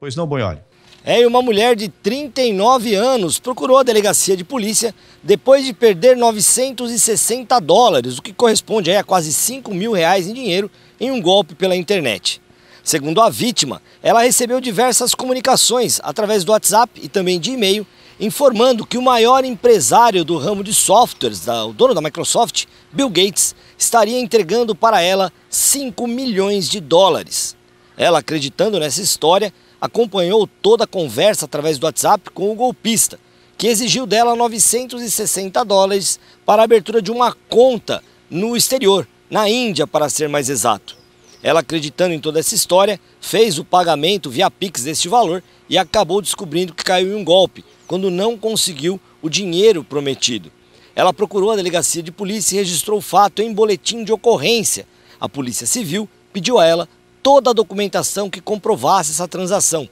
Pois não, Bonhori? É, e uma mulher de 39 anos procurou a delegacia de polícia depois de perder 960 dólares, o que corresponde a quase 5 mil reais em dinheiro, em um golpe pela internet. Segundo a vítima, ela recebeu diversas comunicações através do WhatsApp e também de e-mail, informando que o maior empresário do ramo de softwares, o dono da Microsoft, Bill Gates, estaria entregando para ela 5 milhões de dólares. Ela, acreditando nessa história, acompanhou toda a conversa através do WhatsApp com o golpista, que exigiu dela 960 dólares para a abertura de uma conta no exterior, na Índia, para ser mais exato. Ela, acreditando em toda essa história, fez o pagamento via Pix deste valor e acabou descobrindo que caiu em um golpe, quando não conseguiu o dinheiro prometido. Ela procurou a delegacia de polícia e registrou o fato em boletim de ocorrência. A Polícia Civil pediu a ela toda a documentação que comprovasse essa transação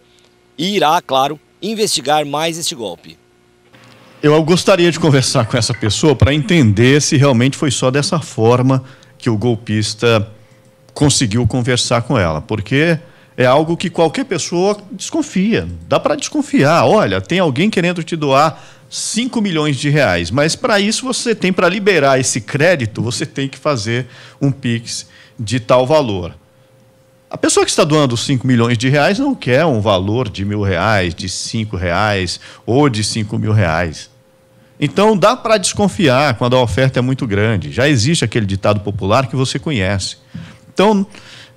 e irá, claro, investigar mais este golpe. Eu gostaria de conversar com essa pessoa para entender se realmente foi só dessa forma que o golpista conseguiu conversar com ela, porque é algo que qualquer pessoa desconfia. Dá para desconfiar. Olha, tem alguém querendo te doar 5 milhões de reais, mas para isso você tem para liberar esse crédito, você tem que fazer um Pix de tal valor. A pessoa que está doando 5 milhões de reais não quer um valor de mil reais, de cinco reais ou de cinco mil reais. Então dá para desconfiar quando a oferta é muito grande. Já existe aquele ditado popular que você conhece. Então,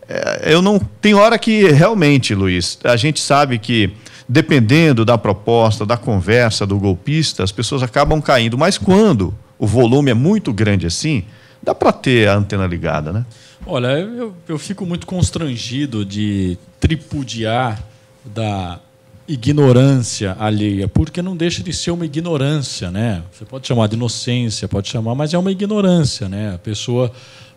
eh, eu não. Tem hora que realmente, Luiz, a gente sabe que dependendo da proposta, da conversa do golpista, as pessoas acabam caindo. Mas quando o volume é muito grande assim, Dá para ter a antena ligada, né? Olha, eu, eu fico muito constrangido de tripudiar da ignorância alheia, porque não deixa de ser uma ignorância, né? Você pode chamar de inocência, pode chamar, mas é uma ignorância, né? A pessoa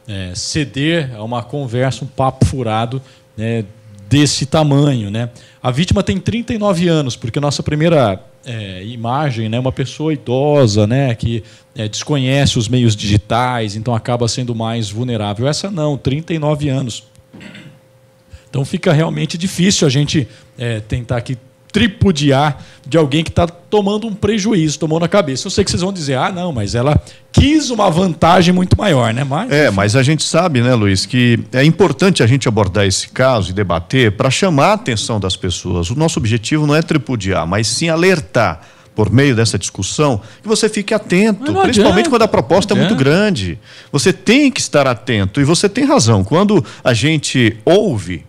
é, ceder a uma conversa, um papo furado né, desse tamanho, né? A vítima tem 39 anos, porque nossa primeira é, imagem, né? Uma pessoa idosa, né? Que é, desconhece os meios digitais, então acaba sendo mais vulnerável. Essa não, 39 anos. Então fica realmente difícil a gente é, tentar aqui tripudiar de alguém que está tomando um prejuízo, tomou na cabeça. Eu sei que vocês vão dizer, ah, não, mas ela quis uma vantagem muito maior, né? Mas... É, mas a gente sabe, né, Luiz, que é importante a gente abordar esse caso e debater para chamar a atenção das pessoas. O nosso objetivo não é tripudiar, mas sim alertar por meio dessa discussão, que você fique atento, principalmente quando a proposta é muito grande. Você tem que estar atento e você tem razão. Quando a gente ouve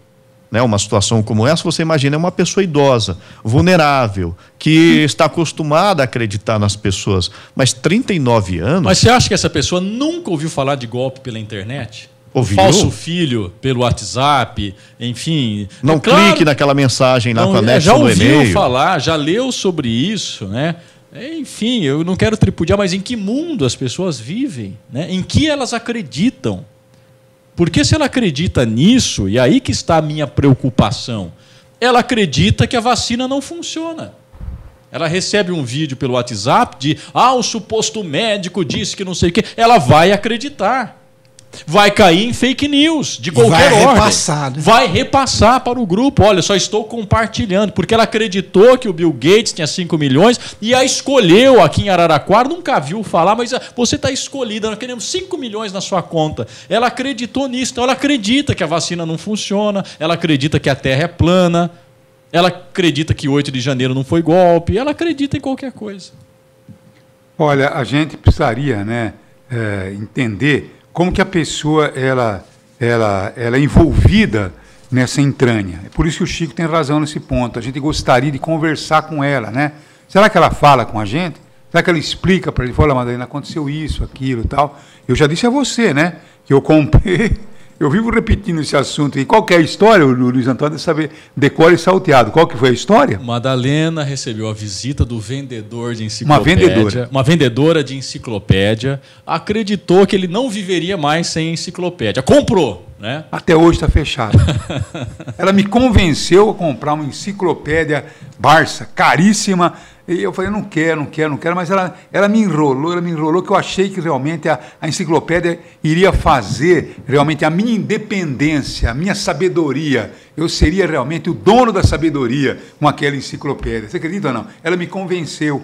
né, uma situação como essa, você imagina é uma pessoa idosa, vulnerável, que está acostumada a acreditar nas pessoas, mas 39 anos. Mas você acha que essa pessoa nunca ouviu falar de golpe pela internet? Ouviu? Falso filho pelo WhatsApp, enfim. É não é claro, clique naquela mensagem lá não, com a é, net Já ouviu falar, já leu sobre isso, né? É, enfim, eu não quero tripudiar, mas em que mundo as pessoas vivem, né? Em que elas acreditam? Porque se ela acredita nisso, e aí que está a minha preocupação, ela acredita que a vacina não funciona. Ela recebe um vídeo pelo WhatsApp de ah, o suposto médico disse que não sei o quê, ela vai acreditar vai cair em fake news de qualquer vai ordem. Repassar, né? Vai repassar para o grupo. Olha, só estou compartilhando, porque ela acreditou que o Bill Gates tinha 5 milhões e a escolheu aqui em Araraquara, nunca viu falar, mas ah, você está escolhida, nós queremos 5 milhões na sua conta. Ela acreditou nisso, então ela acredita que a vacina não funciona, ela acredita que a terra é plana, ela acredita que 8 de janeiro não foi golpe, ela acredita em qualquer coisa. Olha, a gente precisaria né, é, entender como que a pessoa ela, ela, ela é envolvida nessa entranha. É por isso que o Chico tem razão nesse ponto. A gente gostaria de conversar com ela, né? Será que ela fala com a gente? Será que ela explica para ele? Fala, Madalena, aconteceu isso, aquilo tal. Eu já disse a você, né? Que eu comprei eu vivo repetindo esse assunto. E qual é a história, o Luiz Antônio deve saber, decore salteado. Qual que foi a história? Madalena recebeu a visita do vendedor de enciclopédia. Uma vendedora. Uma vendedora de enciclopédia. Acreditou que ele não viveria mais sem enciclopédia. Comprou! Né? Até hoje está fechada. Ela me convenceu a comprar uma enciclopédia Barça, caríssima. E eu falei, não quero, não quero, não quero, mas ela, ela me enrolou, ela me enrolou, que eu achei que realmente a, a enciclopédia iria fazer realmente a minha independência, a minha sabedoria. Eu seria realmente o dono da sabedoria com aquela enciclopédia. Você acredita ou não? Ela me convenceu.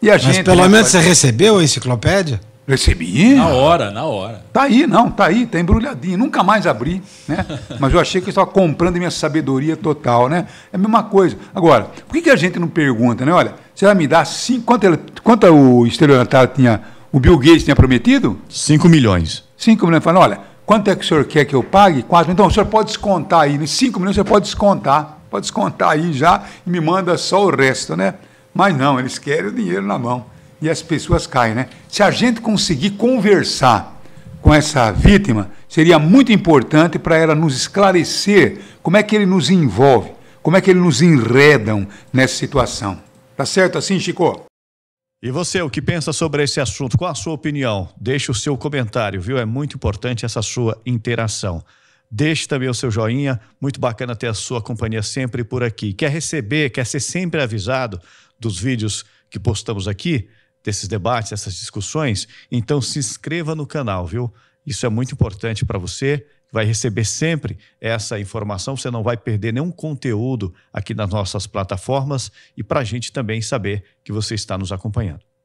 E a mas gente, pelo menos você recebeu a enciclopédia? Recebi. Na hora, na hora. Tá aí, não, tá aí, tá embrulhadinho. Nunca mais abri, né? Mas eu achei que eu estava comprando minha sabedoria total, né? É a mesma coisa. Agora, por que, que a gente não pergunta, né? Olha, você vai me dar cinco. Quanto, ele, quanto o estelionatário tinha. O Bill Gates tinha prometido? cinco milhões. Cinco milhões. Falando, olha, quanto é que o senhor quer que eu pague? quatro Então, o senhor pode descontar aí. Né? cinco milhões o senhor pode descontar. Pode descontar aí já e me manda só o resto, né? Mas não, eles querem o dinheiro na mão e as pessoas caem, né? Se a gente conseguir conversar com essa vítima, seria muito importante para ela nos esclarecer como é que ele nos envolve, como é que ele nos enredam nessa situação. Tá certo assim, Chico? E você, o que pensa sobre esse assunto? Qual a sua opinião? Deixe o seu comentário, viu? É muito importante essa sua interação. Deixe também o seu joinha, muito bacana ter a sua companhia sempre por aqui. Quer receber, quer ser sempre avisado dos vídeos que postamos aqui? desses debates, dessas discussões, então se inscreva no canal, viu? Isso é muito importante para você. Vai receber sempre essa informação. Você não vai perder nenhum conteúdo aqui nas nossas plataformas e para a gente também saber que você está nos acompanhando.